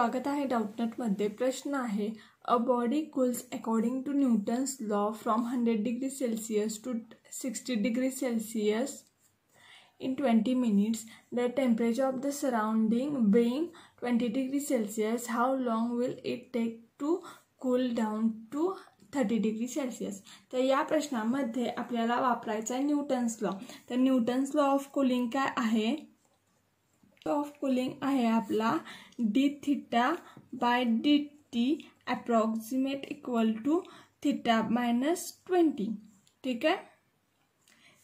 स्वागत आहे डाऊटनटमध्ये प्रश्न आहे a body cools according to Newton's law from hundred degree Celsius to sixty degree Celsius in twenty minutes the temperature of the surrounding being twenty degree Celsius how long will it take to cool down to thirty degree Celsius तर या प्रश्नामध्ये आपल्याला वापरायचा आहे Newton's law तर Newton's law of cooling काय आहे of cooling आहे आपला D theta by D T approximate equal to theta minus twenty ठीक आहे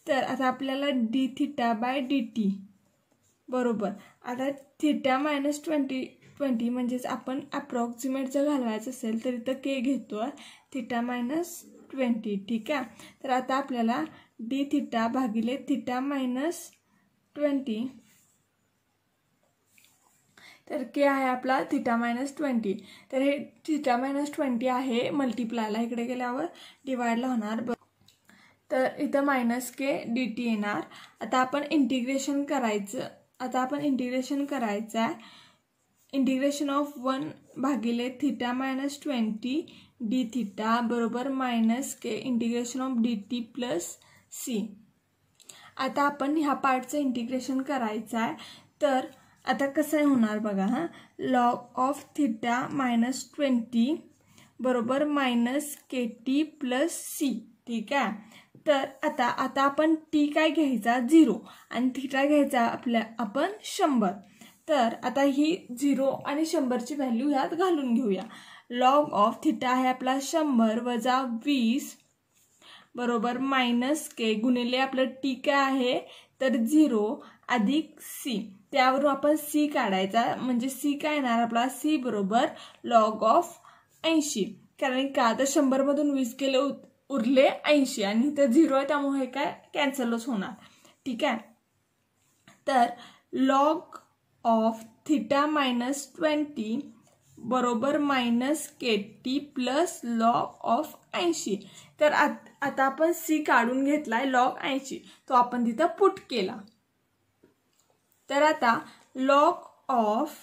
तर आता आपल्याला D theta by D T बरोबर आता थिटा मायनस ट्वेंटी ट्वेंटी म्हणजेच आपण अप्रॉक्सिमेट जर घालवायचं असेल तर इथं के घेतो आहे थिटा मायनस ट्वेंटी ठीक आहे तर आता आपल्याला डी थिटा भागिले थिटा मायनस ट्वेंटी तर के आहे आपला थिटा मायनस ट्वेंटी तर हे थिटा मायनस ट्वेंटी आहे मल्टिप्लायला इकडे गेल्यावर डिवाईडला होणार ब तर इथं मायनस के डी टी येणार आता आपण इंटिग्रेशन करायचं आता आपण इंटिग्रेशन करायचं आहे इंटिग्रेशन ऑफ वन भागिले theta minus twenty D theta बरोबर minus K integration of D T plus C आता आपण ह्या पार्टचं इंटिग्रेशन करायचं आहे तर आता कसं आहे होणार बघा हां log of theta minus twenty बरोबर minus K T plus C ठीक आहे तर आता आता आपण टी काय घ्यायचा झिरो आणि थिटा घ्यायचा आपल्या आपण शंभर तर आता ही झिरो आणि शंभरची व्हॅल्यू ह्यात घालून घेऊया लॉग ऑफ थिटा आहे आपला शंभर वजा वीस बरोबर मायनस के गुणिले आपलं टी काय आहे तर झिरो अधिक सी त्यावरून आपण सी काढायचा म्हणजे सी काय येणार आपला सी बरोबर लॉग ऑफ ऐंशी कारण का तर शंभरमधून वीस गेले उरले ऐंशी आणि तर झिरो आहे त्यामुळे हे काय कॅन्सलच होणार ठीक आहे तर log of theta minus twenty बरोबर minus K T plus log of ऐंशी तर आत आता आपण सी काढून घेतला आहे लॉग ऐंशी तो आपण तिथं पुट केला तर आता log of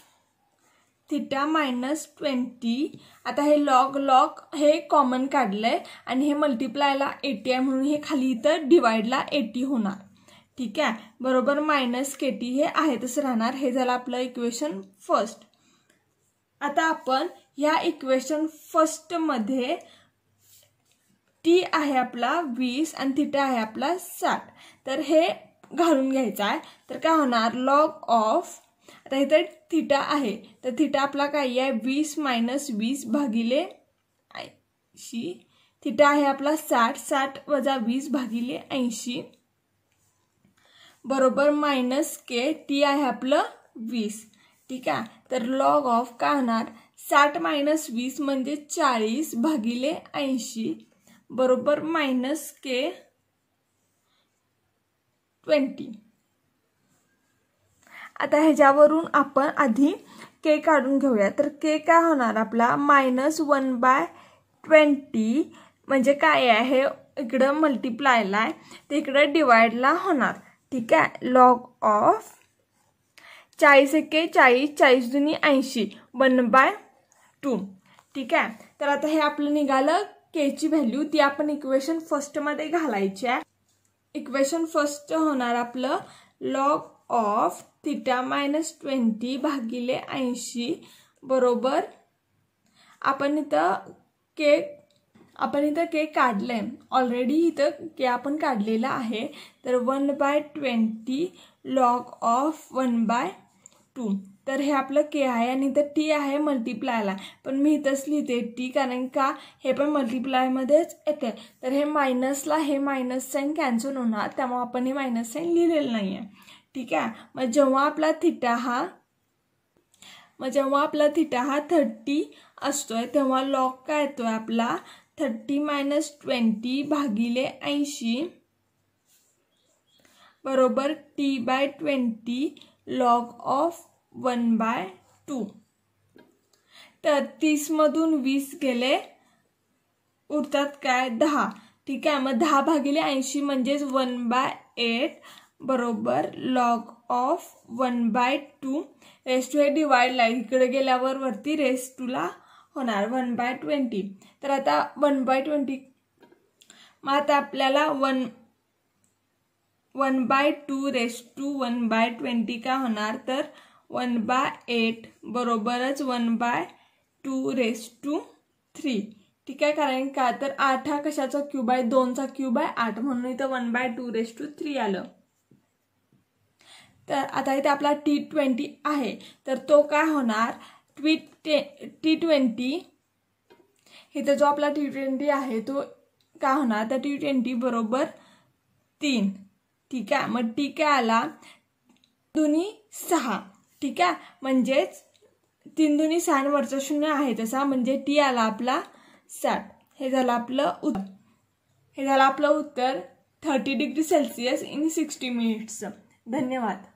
theta minus twenty आता हे लॉग लॉक हे कॉमन काढलं आहे आणि हे मल्टिप्लायला एटी आहे म्हणून हे खाली इथं डिवाईडला एटी होणार ठीक आहे बरोबर मायनस के टी हे आहे तसं राहणार हे झालं आपलं इक्वेशन फर्स्ट आता आपण ह्या इक्वेशन फर्स्टमध्ये टी आहे आपला वीस आणि थिटा आहे आपला साठ तर हे घालून घ्यायचा आहे तर काय होणार लॉग ऑफ आता इथं थिटा आहे तर थिटा आपला काही आहे वीस मायनस वीस भागिले ऐंशी थिटा आहे आपला साठ साठ वजा वीस भागिले ऐंशी बरोबर मायनस के टी आहे आपलं वीस ठीक आहे तर लॉग ऑफ काय होणार साठ मायनस वीस म्हणजे चाळीस भागिले ऐंशी बरोबर मायनस के ट्वेंटी आता ह्याच्यावरून आपण आधी के काढून घेऊया तर के काय होणार आपला मायनस वन बाय ट्वेंटी म्हणजे काय आहे इकडं मल्टिप्लायला आहे ते इकडं डिवाईडला होणार ठीक आहे लॉग ऑफ चाळीस एके चाळीस चाळीस जुनी ऐंशी वन बाय टू ठीक आहे तर आता हे आपलं निघालं केची व्हॅल्यू ती आपण इक्वेशन फर्स्टमध्ये घालायची आहे इक्वेशन फर्स्ट होणार आपलं log of theta minus twenty भागिले ऐंशी बरोबर आपण इथं के आपण इथं के काढलं आहे ऑलरेडी इथं के आपण काढलेला आहे तर one by twenty log of one by two तर हे आपलं के आहे आणि इथं टी आहे मल्टिप्लायला पण मी इथंच लिहिते टी कारण का हे पण मल्टिप्लायमध्येच येते तर हे मायनसला हे मायनस साईन कॅन्सल होणार तेव्हा आपण हे मायनस साईन लिहिलेलं नाही आहे ठीक आहे मग जेव्हा आपला थिटा हा मग जेव्हा आपला थिटा हा थर्टी असतो आहे तेव्हा लॉक काय येतो आहे आपला थर्टी मायनस ट्वेंटी भागिले ऐंशी बरोबर T by twenty log of one by two तर तीसमधून वीस गेले उरतात काय दहा ठीक आहे मग दहा भागिले ऐंशी म्हणजेच वन बाय एट बरोबर log of one by two raise to हे डिवाइडला इकडे गेल्यावर वरती रेस टूला होणार वन बाय ट्वेंटी तर आता वन बाय ट्वेंटी मग आता आपल्याला one one by two raise to one by twenty का होणार तर वन बाय एट बरोबरच one by two raise to three ठीक आहे कारण का तर आठ हा कशाचा क्यूब आहे दोनचा क्यूब आहे आठ म्हणून इथं one by two raise to three आलं तर आता इथे आपला टी ट्वेंटी आहे तर तो काय होणार ट्वी टे टी ट्वेंटी इथं जो आपला टी ट्वेंटी आहे तो काय होणार तर टी ट्वेंटी बरोबर तीन ठीक आहे मग टी काय आला दोन्ही सहा ठीक आहे म्हणजेच तीन दोन्ही सहा वरचा शून्य आहे तसा म्हणजे टी आला आपला साठ हे झालं आपलं उत्तर हे झालं आपलं उत्तर thirty degree Celsius in sixty मिनिट्सचं धन्यवाद